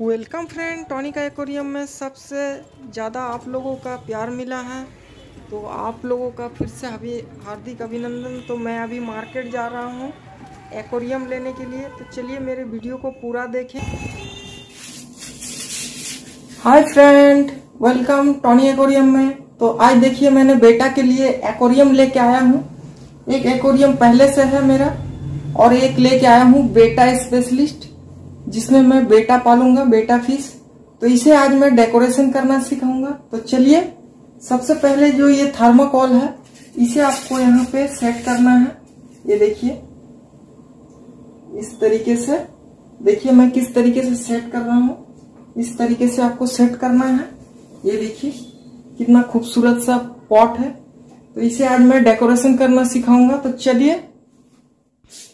welcome friend टॉनिका aquarium aquarium में सबसे ज़्यादा आप लोगों का प्यार मिला है तो आप लोगों का फिर से अभी हार्दिक अभिनंदन तो मैं अभी मार्केट जा रहा हूँ एकोरियम लेने के लिए तो चलिए मेरे वीडियो को पूरा देखें hi friend welcome Tony aquarium में तो आज देखिए मैंने बेटा के लिए एकोरियम लेके आया हूँ एक एक्वेरियम पहले से है मेरा और एक लेके आया हूँ बेटा स्पेशलिस्ट जिसमें मैं बेटा पालूंगा बेटा फिश तो इसे आज मैं डेकोरेशन करना सिखाऊंगा तो चलिए सबसे पहले जो ये थर्मोकॉल है इसे आपको यहाँ पे सेट करना है ये देखिए इस तरीके से देखिए मैं किस तरीके से सेट कर रहा हूँ इस तरीके से आपको सेट करना है ये देखिए कितना खूबसूरत सा पॉट है तो इसे आज मैं डेकोरेशन करना सिखाऊंगा तो चलिए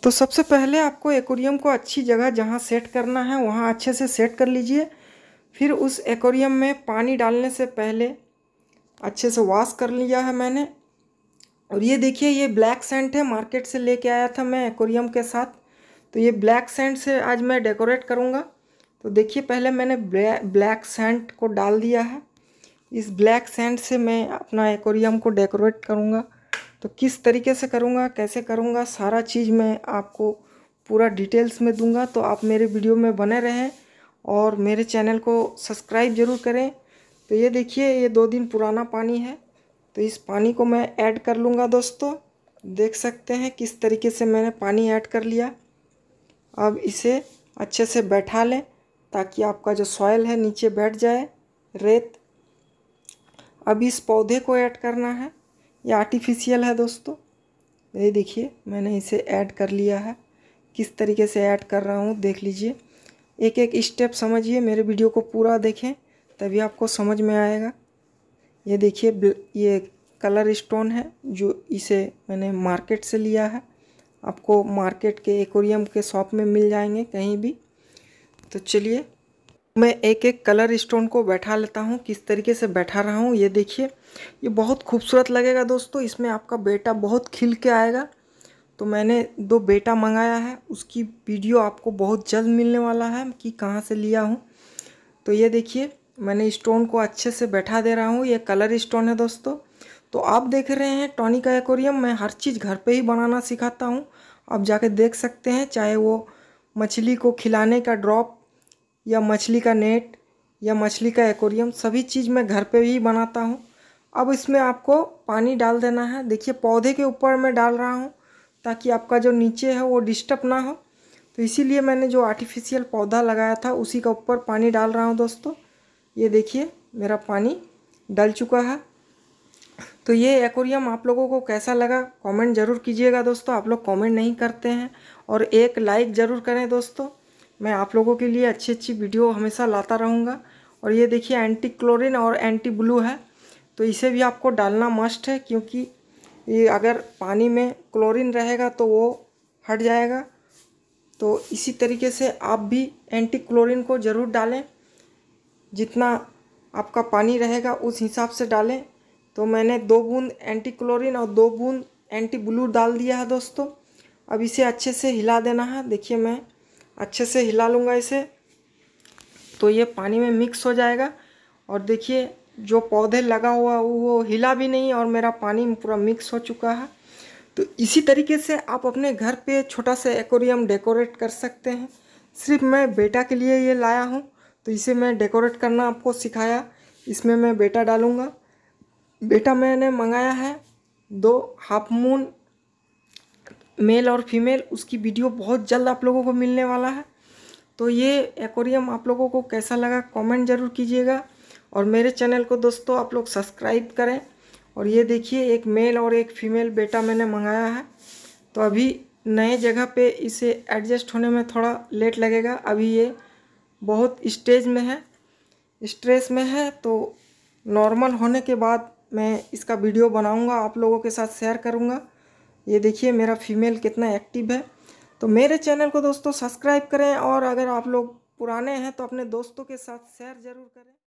तो सबसे पहले आपको एकोरियम को अच्छी जगह जहाँ सेट करना है वहाँ अच्छे से सेट कर लीजिए फिर उस एकोरियम में पानी डालने से पहले अच्छे से वॉश कर लिया है मैंने और ये देखिए ये ब्लैक सेंट है मार्केट से लेके आया था मैं एकोरियम के साथ तो ये ब्लैक सेंट से आज मैं डेकोरेट करूँगा तो देखिए पहले मैंने ब्लैक सेंट को डाल दिया है इस ब्लैक सेंट से मैं अपना एकोरियम को डेकोरेट करूँगा तो किस तरीके से करूँगा कैसे करूँगा सारा चीज़ मैं आपको पूरा डिटेल्स में दूंगा तो आप मेरे वीडियो में बने रहें और मेरे चैनल को सब्सक्राइब ज़रूर करें तो ये देखिए ये दो दिन पुराना पानी है तो इस पानी को मैं ऐड कर लूँगा दोस्तों देख सकते हैं किस तरीके से मैंने पानी ऐड कर लिया अब इसे अच्छे से बैठा लें ताकि आपका जो सॉयल है नीचे बैठ जाए रेत अब इस पौधे को ऐड करना है ये आर्टिफिशियल है दोस्तों ये देखिए मैंने इसे ऐड कर लिया है किस तरीके से ऐड कर रहा हूँ देख लीजिए एक एक स्टेप समझिए मेरे वीडियो को पूरा देखें तभी आपको समझ में आएगा ये देखिए ये कलर स्टोन है जो इसे मैंने मार्केट से लिया है आपको मार्केट के एकोरियम के शॉप में मिल जाएंगे कहीं भी तो चलिए मैं एक एक कलर स्टोन को बैठा लेता हूँ किस तरीके से बैठा रहा हूँ ये देखिए ये बहुत खूबसूरत लगेगा दोस्तों इसमें आपका बेटा बहुत खिल के आएगा तो मैंने दो बेटा मंगाया है उसकी वीडियो आपको बहुत जल्द मिलने वाला है कि कहाँ से लिया हूँ तो ये देखिए मैंने स्टोन को अच्छे से बैठा दे रहा हूँ ये कलर स्टोन है दोस्तों तो आप देख रहे हैं टॉनी एकोरियम मैं हर चीज़ घर पे ही बनाना सिखाता हूँ आप जाके देख सकते हैं चाहे वो मछली को खिलाने का ड्रॉप या मछली का नेट या मछली का एकोरियम सभी चीज़ मैं घर पे ही बनाता हूँ अब इसमें आपको पानी डाल देना है देखिए पौधे के ऊपर मैं डाल रहा हूँ ताकि आपका जो नीचे है वो डिस्टर्ब ना हो तो इसीलिए मैंने जो आर्टिफिशियल पौधा लगाया था उसी का ऊपर पानी डाल रहा हूँ दोस्तों ये देखिए मेरा पानी डल चुका है तो ये एकोरियम आप लोगों को कैसा लगा कमेंट ज़रूर कीजिएगा दोस्तों आप लोग कमेंट नहीं करते हैं और एक लाइक ज़रूर करें दोस्तों मैं आप लोगों के लिए अच्छी अच्छी वीडियो हमेशा लाता रहूँगा और ये देखिए एंटी क्लोरिन और एंटी ब्लू है तो इसे भी आपको डालना मस्ट है क्योंकि ये अगर पानी में क्लोरिन रहेगा तो वो हट जाएगा तो इसी तरीके से आप भी एंटी क्लोरिन को ज़रूर डालें जितना आपका पानी रहेगा उस हिसाब से डालें तो मैंने दो बूंद एंटी क्लोरिन और दो बूंद एंटी ब्लू डाल दिया है दोस्तों अब इसे अच्छे से हिला देना है देखिए मैं अच्छे से हिला लूँगा इसे तो ये पानी में मिक्स हो जाएगा और देखिए जो पौधे लगा हुआ वो हिला भी नहीं और मेरा पानी पूरा मिक्स हो चुका है तो इसी तरीके से आप अपने घर पे छोटा सा एकोरियम डेकोरेट कर सकते हैं सिर्फ मैं बेटा के लिए ये लाया हूँ तो इसे मैं डेकोरेट करना आपको सिखाया इसमें मैं बेटा डालूँगा बेटा मैंने मंगाया है दो हाफ मून मेल और फीमेल उसकी वीडियो बहुत जल्द आप लोगों को मिलने वाला है तो ये एक्वेरियम आप लोगों को कैसा लगा कमेंट ज़रूर कीजिएगा और मेरे चैनल को दोस्तों आप लोग सब्सक्राइब करें और ये देखिए एक मेल और एक फीमेल बेटा मैंने मंगाया है तो अभी नए जगह पे इसे एडजस्ट होने में थोड़ा लेट लगेगा अभी ये बहुत स्टेज में है स्ट्रेस में है तो नॉर्मल होने के बाद मैं इसका वीडियो बनाऊँगा आप लोगों के साथ शेयर करूँगा ये देखिए मेरा फीमेल कितना एक्टिव है तो मेरे चैनल को दोस्तों सब्सक्राइब करें और अगर आप लोग पुराने हैं तो अपने दोस्तों के साथ शेयर ज़रूर करें